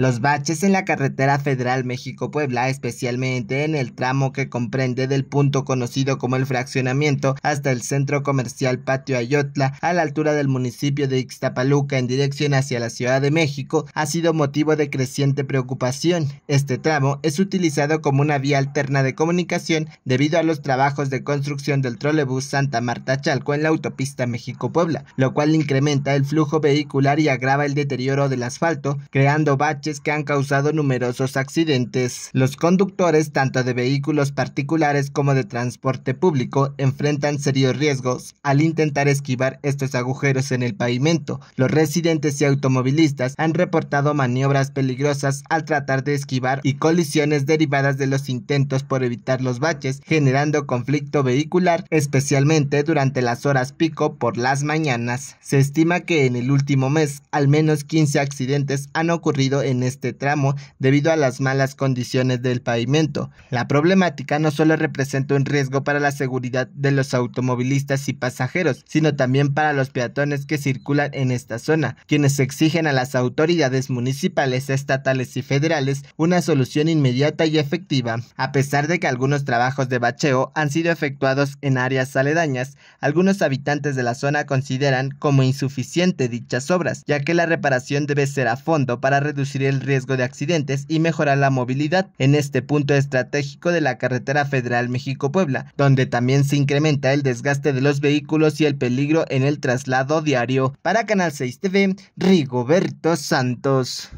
Los baches en la carretera federal México-Puebla, especialmente en el tramo que comprende del punto conocido como el fraccionamiento hasta el centro comercial Patio Ayotla, a la altura del municipio de Ixtapaluca en dirección hacia la Ciudad de México, ha sido motivo de creciente preocupación. Este tramo es utilizado como una vía alterna de comunicación debido a los trabajos de construcción del trolebús Santa Marta Chalco en la autopista México-Puebla, lo cual incrementa el flujo vehicular y agrava el deterioro del asfalto, creando baches que han causado numerosos accidentes. Los conductores, tanto de vehículos particulares como de transporte público, enfrentan serios riesgos al intentar esquivar estos agujeros en el pavimento. Los residentes y automovilistas han reportado maniobras peligrosas al tratar de esquivar y colisiones derivadas de los intentos por evitar los baches, generando conflicto vehicular, especialmente durante las horas pico por las mañanas. Se estima que en el último mes al menos 15 accidentes han ocurrido en este tramo debido a las malas condiciones del pavimento. La problemática no solo representa un riesgo para la seguridad de los automovilistas y pasajeros, sino también para los peatones que circulan en esta zona, quienes exigen a las autoridades municipales, estatales y federales una solución inmediata y efectiva. A pesar de que algunos trabajos de bacheo han sido efectuados en áreas aledañas, algunos habitantes de la zona consideran como insuficiente dichas obras, ya que la reparación debe ser a fondo para reducir el riesgo de accidentes y mejorar la movilidad en este punto estratégico de la carretera federal México-Puebla, donde también se incrementa el desgaste de los vehículos y el peligro en el traslado diario. Para Canal 6 TV, Rigoberto Santos.